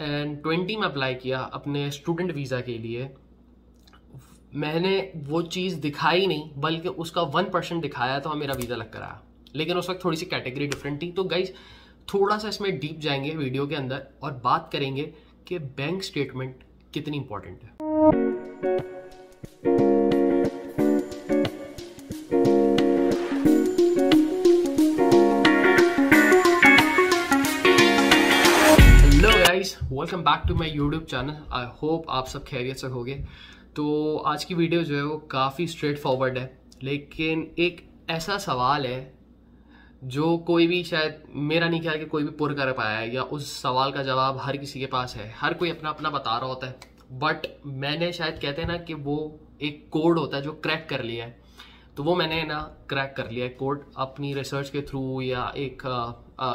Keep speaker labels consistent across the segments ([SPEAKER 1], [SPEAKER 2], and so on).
[SPEAKER 1] and twenty में apply किया अपने स्टूडेंट वीज़ा के लिए मैंने वो चीज़ दिखाई नहीं बल्कि उसका वन परसेंट दिखाया तो मेरा वीज़ा लग कर आया लेकिन उस वक्त थोड़ी सी कैटेगरी डिफरेंट थी तो गाइज थोड़ा सा इसमें डीप जाएंगे वीडियो के अंदर और बात करेंगे कि बैंक स्टेटमेंट कितनी इंपॉर्टेंट है welcome back to my YouTube channel I hope आप सब खैरियत से गए तो आज की वीडियो जो है वो काफ़ी स्ट्रेट फॉरवर्ड है लेकिन एक ऐसा सवाल है जो कोई भी शायद मेरा नहीं ख्याल कि कोई भी पुर कर पाया है या उस सवाल का जवाब हर किसी के पास है हर कोई अपना अपना बता रहा होता है बट मैंने शायद कहते हैं ना कि वो एक कोड होता है जो क्रैक कर लिया है तो वो मैंने ना क्रैक कर लिया है कोड अपनी रिसर्च के थ्रू या एक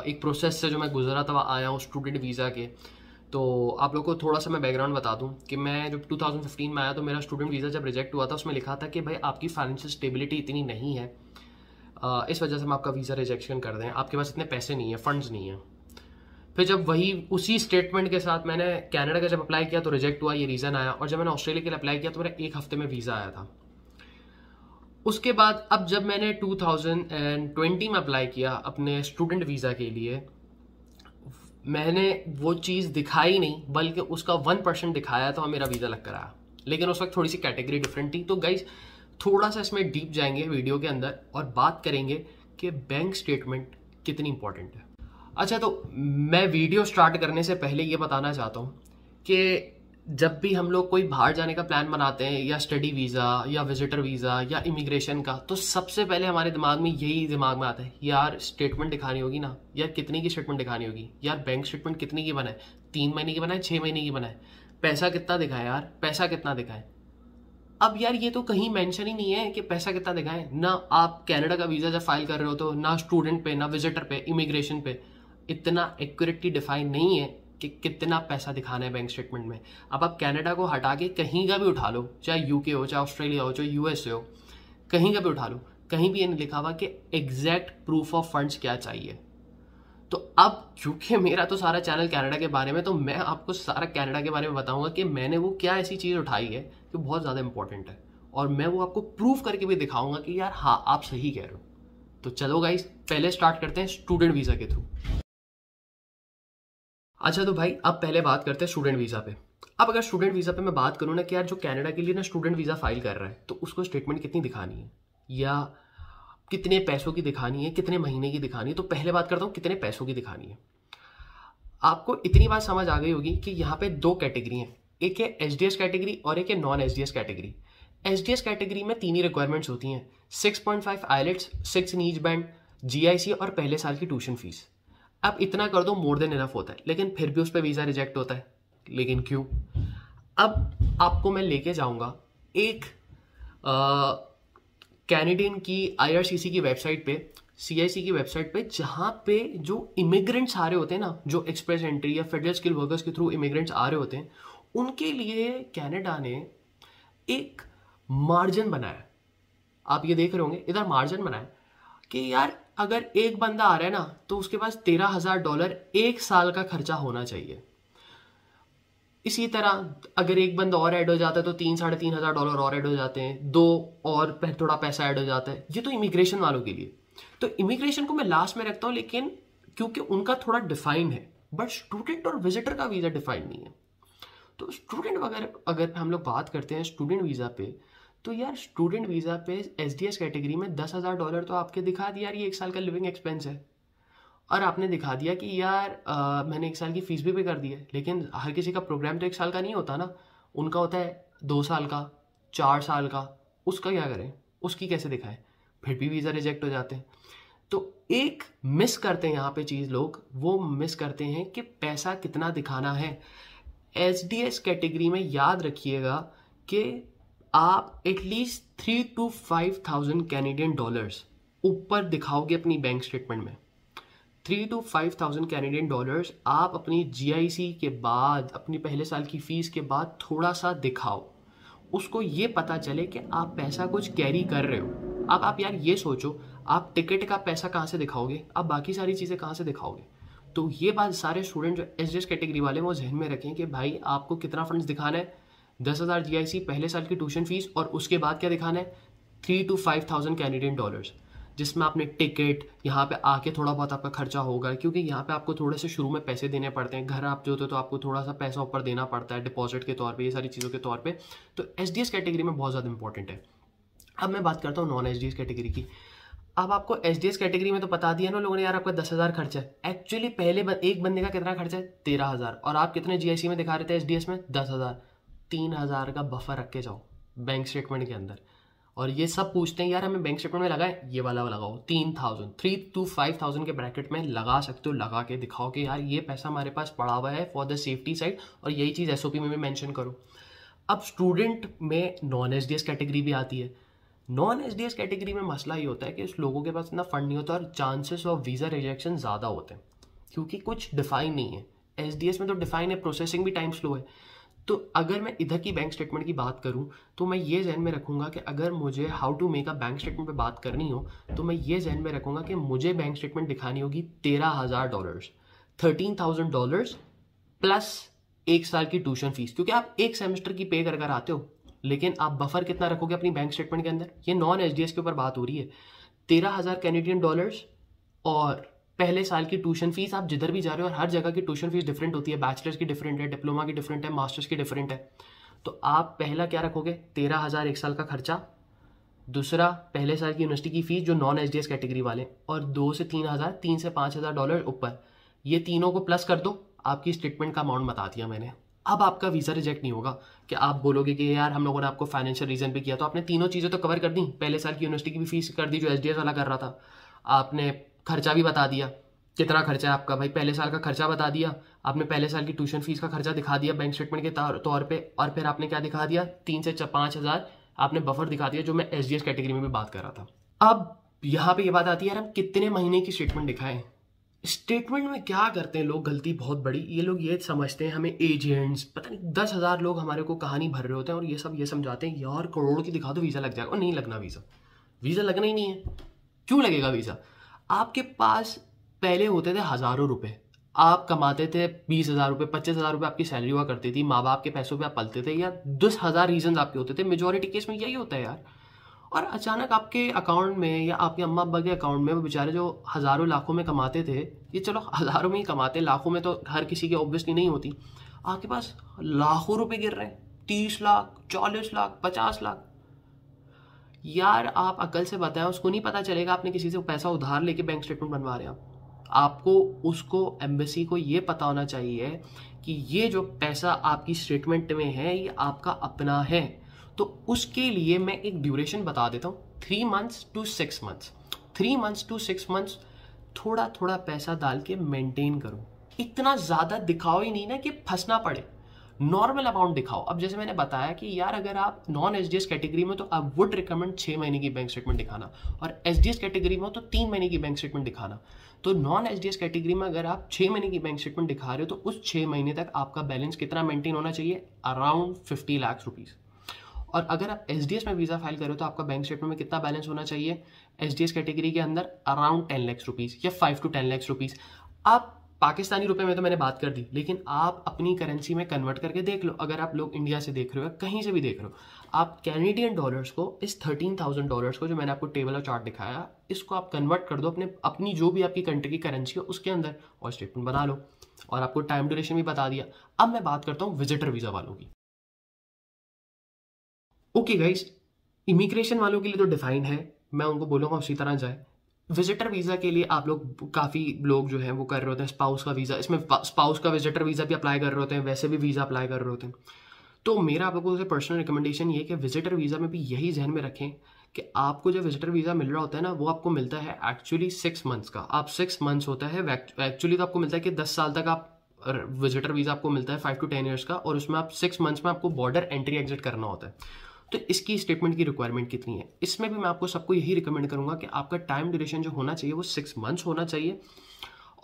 [SPEAKER 1] एक प्रोसेस से जो मैं गुजरा था आया हूँ स्टूडेंट वीज़ा के तो आप लोग को थोड़ा सा मैं बैकग्राउंड बता दूं कि मैं जब 2015 में आया तो मेरा स्टूडेंट वीज़ा जब रिजेक्ट हुआ था उसमें लिखा था कि भाई आपकी फाइनेंशियल स्टेबिलिटी इतनी नहीं है इस वजह से हम आपका वीज़ा रिजेक्शन कर दें आपके पास इतने पैसे नहीं है फंड्स नहीं है फिर जब वही उसी स्टेटमेंट के साथ मैंने कैनेडा का जब अप्लाई किया तो रिजेक्ट हुआ ये रीज़न आया और जब मैंने ऑस्ट्रेलिया के लिए अप्लाई किया तो मेरा एक हफ्ते में वीज़ा आया था उसके बाद अब जब मैंने 2020 में अप्लाई किया अपने स्टूडेंट वीज़ा के लिए मैंने वो चीज़ दिखाई नहीं बल्कि उसका वन परसेंट दिखाया तो मेरा वीज़ा लग कर आया लेकिन उस वक्त थोड़ी सी कैटेगरी डिफरेंट थी तो गाइज थोड़ा सा इसमें डीप जाएंगे वीडियो के अंदर और बात करेंगे कि बैंक स्टेटमेंट कितनी इंपॉर्टेंट है अच्छा तो मैं वीडियो स्टार्ट करने से पहले ये बताना चाहता हूँ कि जब भी हम लोग कोई बाहर जाने का प्लान बनाते हैं या स्टडी वीज़ा या विजिटर वीज़ा या इमिग्रेशन का तो सबसे पहले हमारे दिमाग में यही दिमाग में आता है यार स्टेटमेंट दिखानी होगी ना यार कितने की स्टेटमेंट दिखानी होगी यार बैंक स्टेटमेंट कितने की बनाए तीन महीने की बनाए छः महीने की बनाए पैसा कितना दिखाए यार पैसा कितना दिखाए अब यार ये तो कहीं मेंशन ही नहीं है कि पैसा कितना दिखाए ना आप कनाडा का वीज़ा जब फाइल कर रहे हो तो ना स्टूडेंट पे ना विजिटर पे इमिग्रेशन पे इतना एक्यूरेटली डिफाइन नहीं है कि कितना पैसा दिखाना है बैंक स्टेटमेंट में अब आप कनाडा को हटा के कहीं का भी उठा लो चाहे यूके हो चाहे ऑस्ट्रेलिया हो चाहे यूएसए हो कहीं का भी उठा लो कहीं भी ये लिखा हुआ कि एग्जैक्ट प्रूफ ऑफ फंड्स क्या चाहिए तो अब क्योंकि मेरा तो सारा चैनल कनाडा के बारे में तो मैं आपको सारा कनाडा के बारे में बताऊंगा कि मैंने वो क्या ऐसी चीज़ उठाई है जो बहुत ज़्यादा इंपॉर्टेंट है और मैं वो आपको प्रूफ करके भी दिखाऊंगा कि यार हाँ आप सही कह रहे हो तो चलो गाइस पहले स्टार्ट करते हैं स्टूडेंट वीज़ा के थ्रू अच्छा तो भाई अब पहले बात करते हैं स्टूडेंट वीज़ा पे अब अगर स्टूडेंट वीज़ा पे मैं बात करूँ ना कि यार जो कनाडा के लिए ना स्टूडेंट वीज़ा फाइल कर रहा है तो उसको स्टेटमेंट कितनी दिखानी है या कितने पैसों की दिखानी है कितने महीने की दिखानी है तो पहले बात करता हूँ कितने पैसों की दिखानी है आपको इतनी बात समझ आ गई होगी कि यहाँ पे दो कैटेगरी हैं एक है एच डी एस कैटेगरी और एक है non H D S category H D S category में तीन ही रिक्वायरमेंट्स होती हैं six point five IELTS six नीच बैंड जी आई सी और पहले साल की ट्यूशन फीस आप इतना कर दो मोर देन इनफ होता है लेकिन फिर भी उस पर वीज़ा रिजेक्ट होता है लेकिन क्यों अब आपको मैं लेके जाऊंगा एक कैनेडियन की आईआरसीसी की वेबसाइट पे सीआईसी की वेबसाइट पे जहाँ पे जो इमिग्रेंट्स आ रहे होते हैं ना जो एक्सप्रेस एंट्री या फेडरल स्किल वर्कर्स के थ्रू इमिग्रेंट्स आ रहे होते हैं उनके लिए कैनेडा ने एक मार्जिन बनाया आप ये देख रहे होंगे इधर मार्जिन बनाया कि यार अगर एक बंदा आ रहा है ना तो उसके पास तेरह हज़ार डॉलर एक साल का खर्चा होना चाहिए इसी तरह अगर एक बंदा और ऐड हो जाता है तो तीन साढ़े तीन हज़ार डॉलर और ऐड हो जाते हैं दो और थोड़ा पैसा ऐड हो जाता है ये तो इमिग्रेशन वालों के लिए तो इमिग्रेशन को मैं लास्ट में रखता हूँ लेकिन क्योंकि उनका थोड़ा डिफाइंड है बट स्टूडेंट और विजिटर का वीज़ा डिफाइंड नहीं है तो स्टूडेंट वगैरह अगर हम लोग बात करते हैं स्टूडेंट वीज़ा पे तो यार स्टूडेंट वीज़ा पे एस डी एस कैटेगरी में दस हज़ार डॉलर तो आपके दिखा दिया यार ये एक साल का लिविंग एक्सपेंस है और आपने दिखा दिया कि यार आ, मैंने एक साल की फ़ीस भी पे कर दी है लेकिन हर किसी का प्रोग्राम तो एक साल का नहीं होता ना उनका होता है दो साल का चार साल का उसका क्या करें उसकी कैसे दिखाएं फिर भी वीज़ा रिजेक्ट हो जाते हैं तो एक मिस करते हैं यहाँ पे चीज़ लोग वो मिस करते हैं कि पैसा कितना दिखाना है एस कैटेगरी में याद रखिएगा कि आप at least three to five thousand Canadian dollars ऊपर दिखाओगे अपनी बैंक स्टेटमेंट में three to five thousand Canadian dollars आप अपनी जीआईसी के बाद अपनी पहले साल की फ़ीस के बाद थोड़ा सा दिखाओ उसको ये पता चले कि आप पैसा कुछ कैरी कर रहे हो अब आप यार ये सोचो आप टिकट का पैसा कहाँ से दिखाओगे आप बाकी सारी चीज़ें कहाँ से दिखाओगे तो ये बात सारे स्टूडेंट जो एस कैटेगरी वाले वो जहन में रखें कि भाई आपको कितना फंड्स दिखाना है दस हज़ार जी पहले साल की ट्यूशन फीस और उसके बाद क्या दिखाना है three to five thousand Canadian dollars जिसमें आपने टिकट यहाँ पे आके थोड़ा बहुत आपका खर्चा होगा क्योंकि यहाँ पे आपको थोड़े से शुरू में पैसे देने पड़ते हैं घर आप जो होते तो आपको थोड़ा सा पैसा ऊपर देना पड़ता है डिपॉजिट के तौर पे ये सारी चीज़ों के तौर पे तो एस डी एस कैटेगरी में बहुत ज़्यादा इंपॉर्टेंट है अब मैं बात करता हूँ non H D S category की अब आपको एच डी एस कैटेगरी में तो बता दिया ना लोगों ने यार आपका दस हज़ार खर्चा है एक्चुअली पहले एक बंदे का कितना खर्चा है तेरह हज़ार और आप कितने जी आई सी में दिखा रहे थे एस डी एस में दस हज़ार तीन हज़ार का बफर रख के जाओ बैंक स्टेटमेंट के अंदर और ये सब पूछते हैं यार हमें बैंक स्टेटमेंट में लगाए ये वाला लगाओ तीन thousand three to five thousand के ब्रैकेट में लगा सकते हो लगा के दिखाओ कि यार ये पैसा हमारे पास पड़ा हुआ है फॉर द सेफ्टी साइड और यही चीज़ एस में भी मैंशन करो अब स्टूडेंट में नॉन एस कैटेगरी भी आती है नॉन एस कैटेगरी में मसला ये होता है कि उस लोगों के पास इतना फंड नहीं होता और चांसेस ऑफ वीज़ा रिजेक्शन ज़्यादा होते हैं क्योंकि कुछ डिफाइन नहीं है एस डी एस में तो डिफाइन है प्रोसेसिंग भी टाइम स्लो है तो अगर मैं इधर की बैंक स्टेटमेंट की बात करूं तो मैं ये जहन में रखूंगा कि अगर मुझे how to make a bank statement पे बात करनी हो तो मैं ये जहन में रखूंगा कि मुझे बैंक स्टेटमेंट दिखानी होगी तेरह हज़ार dollar thirteen thousand dollars plus एक साल की ट्यूशन फीस क्योंकि आप एक सेमेस्टर की पे कर कर आते हो लेकिन आप बफर कितना रखोगे अपनी बैंक स्टेटमेंट के अंदर ये नॉन एच के ऊपर बात हो रही है तेरह हज़ार कैनेडियन डॉलर्स और पहले साल की ट्यूशन फीस आप जिधर भी जा रहे हो और हर जगह की ट्यूशन फीस डिफरेंट होती है बैचलर्स की डिफरेंट है डिप्लोमा की डिफरेंट है मास्टर्स की डिफरेंट है तो आप पहला क्या रखोगे तेरह हज़ार एक साल का खर्चा दूसरा पहले साल की यूनिवर्सिटी की फ़ीस जो नॉन एच कैटेगरी वाले और दो से तीन हज़ार तीन से पाँच हज़ार डॉलर ऊपर ये तीनों को प्लस कर दो आपकी स्टेटमेंट का अमाउंट बता दिया मैंने अब आपका वीज़ा रिजेक्ट नहीं होगा कि आप बोलोगे कि यार हम लोगों ने आपको फाइनेंशियल रीज़न भी किया तो आपने तीनों चीज़ें तो कवर कर दी पहले साल की यूनिवर्सिटी की भी फीस कर दी जो एच वाला कर रहा था आपने खर्चा भी बता दिया कितना खर्चा है आपका भाई पहले साल का खर्चा बता दिया आपने पहले साल की ट्यूशन फीस का खर्चा दिखा दिया बैंक स्टेटमेंट के तौर पे और फिर आपने क्या दिखा दिया तीन से पाँच हज़ार आपने बफर दिखा दिया जो मैं एस डी एस कैटेगरी में भी बात कर रहा था अब यहाँ पे ये बात आती है यार हम कितने महीने की स्टेटमेंट दिखाएं स्टेटमेंट में क्या करते हैं लोग गलती बहुत बड़ी ये लोग ये समझते हैं हमें एजेंट्स पता नहीं दस हज़ार लोग हमारे को कहानी भर रहे होते हैं और ये सब ये समझाते हैं यार करोड़ की दिखा दो वीज़ा लग जाएगा और नहीं लगना वीज़ा वीज़ा लगना ही नहीं है क्यों लगेगा वीज़ा आपके पास पहले होते थे हज़ारों रुपए आप कमाते थे बीस हज़ार रुपये पच्चीस हज़ार रुपये आपकी सैलरी हुआ करती थी माँ बाप के पैसों पे आप पलते थे या दस हज़ार रीजन आपके होते थे मेजोरिटी केस में यही होता है यार और अचानक आपके अकाउंट में या आपके अम्मा अब्बा के अकाउंट में वो बेचारे जो हज़ारों लाखों में कमाते थे ये चलो हज़ारों में ही कमाते लाखों में तो हर किसी की ऑब्वियसली नहीं होती आपके पास लाखों रुपये गिर रहे हैं तीस लाख चालीस लाख पचास लाख यार आप अकल से बताएं उसको नहीं पता चलेगा आपने किसी से पैसा उधार लेके बैंक स्टेटमेंट बनवा रहे हैं आपको उसको एम्बेसी को ये पता होना चाहिए कि ये जो पैसा आपकी स्टेटमेंट में है ये आपका अपना है तो उसके लिए मैं एक ड्यूरेशन बता देता हूँ three months to six months three months to six months थोड़ा थोड़ा पैसा डाल के मेंटेन करो इतना ज़्यादा दिखाओ ही नहीं ना कि फंसना पड़े नॉर्मल अमाउंट दिखाओ अब जैसे मैंने बताया कि यार अगर आप non H D S category में तो आई वुड रिकमेंड छः महीने की बैंक स्टेटमेंट दिखाना और एच डी एस कैटेगरी में तो तीन महीने की बैंक स्टेटमेंट दिखाना तो non H D S category में अगर आप छः महीने की बैंक स्टेटमेंट दिखा रहे हो तो उस छः महीने तक आपका बैलेंस कितना मेंटेन होना चाहिए अराउंड फिफ्टी लाख रुपीज़ और अगर आप एस में वीज़ा फाइल करो तो आपका बैंक स्टेटमेंट में कितना बैलेंस होना चाहिए एस कैटेगरी के अंदर अराउंड टेन लैक्स रुपीज़ या five to ten lakhs rupees आप पाकिस्तानी रुपए में तो मैंने बात कर दी लेकिन आप अपनी करेंसी में कन्वर्ट करके देख लो अगर आप लोग इंडिया से देख रहे हो कहीं से भी देख रहे हो आप कैनेडियन डॉलर्स को इस थर्टीन थाउजेंड डॉलर्स को जो मैंने आपको टेबल और चार्ट दिखाया इसको आप कन्वर्ट कर दो अपने अपनी जो भी आपकी कंट्री की करेंसी हो उसके अंदर और स्टेटमेंट बना लो और आपको टाइम ड्यूरेशन भी बता दिया अब मैं बात करता हूँ विजिटर वीज़ा वालों की ओके गाइस इमिग्रेशन वालों के लिए तो डिफाइंड है मैं उनको बोलूँगा उसी तरह जाए विजिटर वीज़ा के लिए आप लोग काफ़ी लोग जो हैं वो कर रहे होते हैं स्पाउस का वीज़ा इसमें स्पाउस का विजिटर वीज़ा भी अप्लाई कर रहे होते हैं वैसे भी वीज़ा अप्लाई कर रहे होते हैं तो मेरा आप लोगों से पर्सनल रिकमेंडेशन ये कि विजिटर वीज़ा में भी यही जहन में रखें कि आपको जो विजिटर वीज़ा मिल रहा होता है ना वो आपको मिलता है एक्चुअली सिक्स मंथ्स का आप सिक्स मंथ्स होता है एक्चुअली तो आपको मिलता है कि दस साल तक आप विजिटर वीज़ा आपको मिलता है फाइव टू टेन ईयर्स का और उसमें आप सिक्स मंथ्स में आपको बॉर्डर एंट्री एग्जिट करना होता है तो इसकी स्टेटमेंट की रिक्वायरमेंट कितनी है इसमें भी मैं आपको सबको यही रिकमेंड करूंगा कि आपका टाइम ड्यूरेशन जो होना चाहिए वो सिक्स मंथ्स होना चाहिए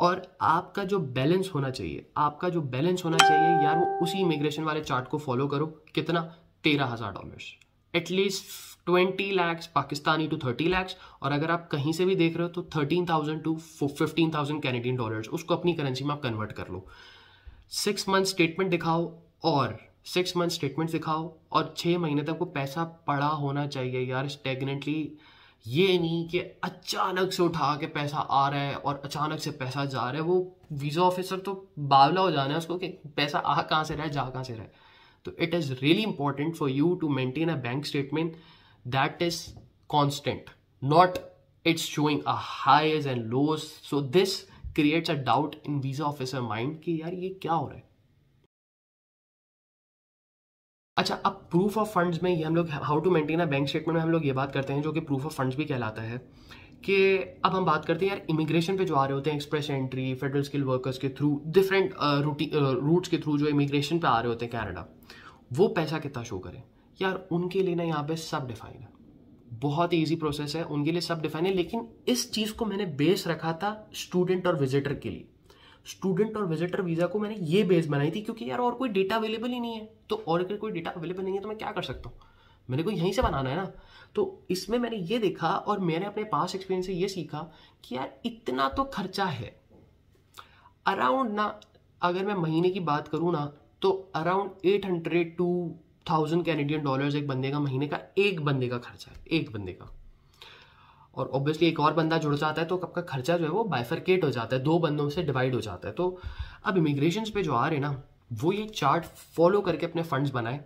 [SPEAKER 1] और आपका जो बैलेंस होना चाहिए आपका जो बैलेंस होना चाहिए यार वो उसी इमिग्रेशन वाले चार्ट को फॉलो करो कितना तेरह हज़ार dollar at least twenty lakhs Pakistani to thirty lakhs और अगर आप कहीं से भी देख रहे हो तो thirteen thousand to fifteen thousand Canadian dollar उसको अपनी करेंसी में आप कन्वर्ट कर लो सिक्स मंथ स्टेटमेंट दिखाओ और सिक्स मंथ स्टेटमेंट दिखाओ और छः महीने तक वो पैसा पड़ा होना चाहिए यार स्टेगनेंटली ये नहीं कि अचानक से उठा के पैसा आ रहा है और अचानक से पैसा जा रहा है वो वीज़ा ऑफिसर तो बावला हो जाना है उसको कि पैसा आ कहाँ से रहे जा कहाँ से रहे तो it is really important for you to maintain a bank statement that is constant not it's showing a highs and lows so this creates a doubt in visa officer mind कि यार ये क्या हो रहा है अच्छा अब प्रूफ ऑफ फंड्स में ये हम लोग how to maintain a bank statement में हम लोग ये बात करते हैं जो कि प्रूफ ऑफ फंड्स भी कहलाता है कि अब हम बात करते हैं यार इमिग्रेशन पे जो आ रहे होते हैं express entry federal skill workers के थ्रू डिफरेंट रूटी रूट्स के थ्रू जो इमिग्रेशन पे आ रहे होते हैं कैनेडा वो पैसा कितना शो करें यार उनके लिए ना यहाँ पे सब डिफाइन है बहुत ही ईजी प्रोसेस है उनके लिए सब डिफाइन है लेकिन इस चीज़ को मैंने बेस रखा था स्टूडेंट और विजिटर के लिए स्टूडेंट और विजिटर वीज़ा को मैंने ये बेस बनाई थी क्योंकि यार और कोई डेटा अवेलेबल ही नहीं है तो और अगर कोई डेटा अवेलेबल नहीं है तो मैं क्या कर सकता हूँ मैंने को यहीं से बनाना है ना तो इसमें मैंने ये देखा और मैंने अपने पास एक्सपीरियंस से ये सीखा कि यार इतना तो खर्चा है अराउंड ना अगर मैं महीने की बात करूँ ना तो around eight hundred to thousand Canadian dollars एक बंदे का महीने का एक बंदे का खर्चा है एक बंदे का और ऑब्वियसली एक और बंदा जुड़ जाता है तो आपका खर्चा जो है वो बाइफरकेट हो जाता है दो बंदों से डिवाइड हो जाता है तो अब इमिग्रेशन पे जो आ रहे हैं ना वो ये चार्ट फॉलो करके अपने फंड्स बनाएं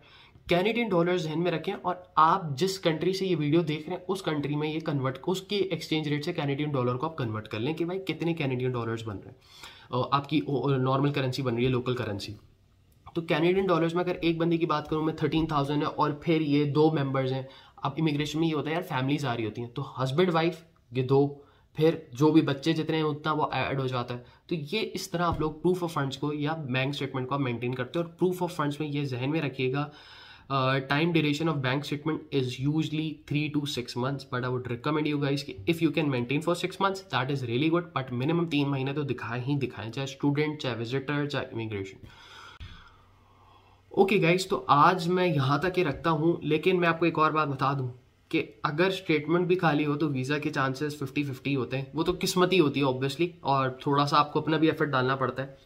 [SPEAKER 1] कैनेडियन डॉलर जहन में रखें और आप जिस कंट्री से ये वीडियो देख रहे हैं उस कंट्री में ये कन्वर्ट उसके एक्सचेंज रेट से कैनेडियन डॉलर को आप कन्वर्ट कर लें कि भाई कितने कैनेडियन डॉलर्स बन रहे हैं आपकी नॉर्मल करेंसी बन रही है लोकल करेंसी तो कैनेडियन डॉलर्स में अगर एक बंदे की बात करूँ मैं थर्टीन थाउजेंड है और फिर ये दो मेंबर्स हैं अब इमिग्रेशन में ये होता है यार फैमिलीज आ रही होती हैं तो हस्बैंड वाइफ ये दो फिर जो भी बच्चे जितने हैं उतना वो ऐड हो जाता है तो ये इस तरह आप लोग प्रूफ ऑफ फंड्स को या बैंक स्टेटमेंट को आप मेंटेन करते हो और प्रूफ ऑफ फंड्स में ये जहन में रखिएगा time duration of bank statement is usually three to six months but I would recommend you guys कि if you can maintain for six months that is really good but minimum तीन महीने तो दिखाए ही दिखाएं चाहे स्टूडेंट चाहे visitor चाहे immigration okay okay guys तो आज मैं यहाँ तक ही रखता हूँ लेकिन मैं आपको एक और बात बता दूँ कि अगर स्टेटमेंट भी खाली हो तो वीज़ा के चांसेस 50 50 होते हैं वो तो किस्मत ही होती है ऑब्वियसली और थोड़ा सा आपको अपना भी एफर्ट डालना पड़ता है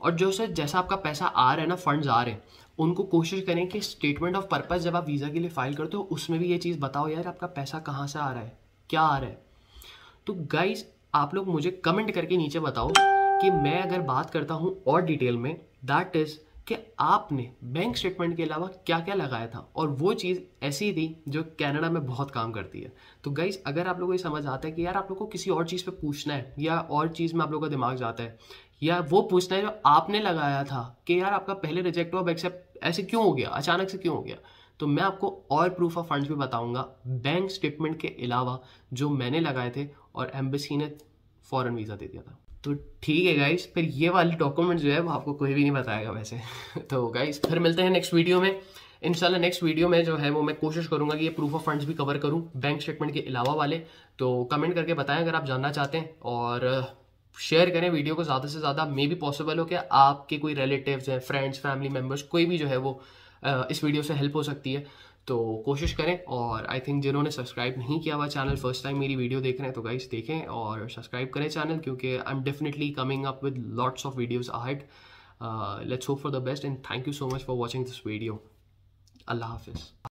[SPEAKER 1] और जो सर जैसा आपका पैसा आ रहा है ना फंड्स आ रहे हैं उनको कोशिश करें कि स्टेटमेंट ऑफ पर्पज़ जब आप वीज़ा के लिए फ़ाइल करते हो उसमें भी ये चीज़ बताओ यार आपका पैसा कहाँ से आ रहा है क्या आ रहा है तो गाइज़ आप लोग मुझे कमेंट करके नीचे बताओ कि मैं अगर बात करता हूँ और डिटेल में दैट इज़ कि आपने बैंक स्टेटमेंट के अलावा क्या क्या लगाया था और वो चीज़ ऐसी थी जो कनाडा में बहुत काम करती है तो गाइज अगर आप लोगों को ये समझ आता है कि यार आप लोगों को किसी और चीज़ पे पूछना है या और चीज़ में आप लोगों का दिमाग जाता है या वो पूछना है जो आपने लगाया था कि यार आपका पहले रिजेक्ट हुआ अब एक्सेप्ट ऐसे क्यों हो गया अचानक से क्यों हो गया तो मैं आपको और प्रूफ ऑफ फंड्स भी बताऊंगा बैंक स्टेटमेंट के अलावा जो मैंने लगाए थे और एम्बेसी ने फ़ॉरन वीज़ा दे दिया था तो ठीक है गाइस फिर ये वाले डॉक्यूमेंट जो है वो आपको कोई भी नहीं बताएगा वैसे तो गाइस फिर मिलते हैं नेक्स्ट वीडियो में इंशाल्लाह नेक्स्ट वीडियो में जो है वो मैं कोशिश करूंगा कि ये प्रूफ ऑफ फंड्स भी कवर करूं बैंक स्टेटमेंट के अलावा वाले तो कमेंट करके बताएं अगर आप जानना चाहते हैं और शेयर uh, करें वीडियो को ज़्यादा से ज़्यादा मे भी पॉसिबल हो कि आपके कोई रिलेटिव्स हैं फ्रेंड्स फैमिली मेम्बर्स कोई भी जो है वो uh, इस वीडियो से हेल्प हो सकती है तो कोशिश करें और आई थिंक जिन्होंने सब्सक्राइब नहीं किया हुआ चैनल फर्स्ट टाइम मेरी वीडियो देख रहे हैं तो गाइज देखें और सब्सक्राइब करें चैनल क्योंकि I am definitely coming up with lots of videos ahead let's hope for the best and thank you so much for watching this video अल्लाह हाफिज़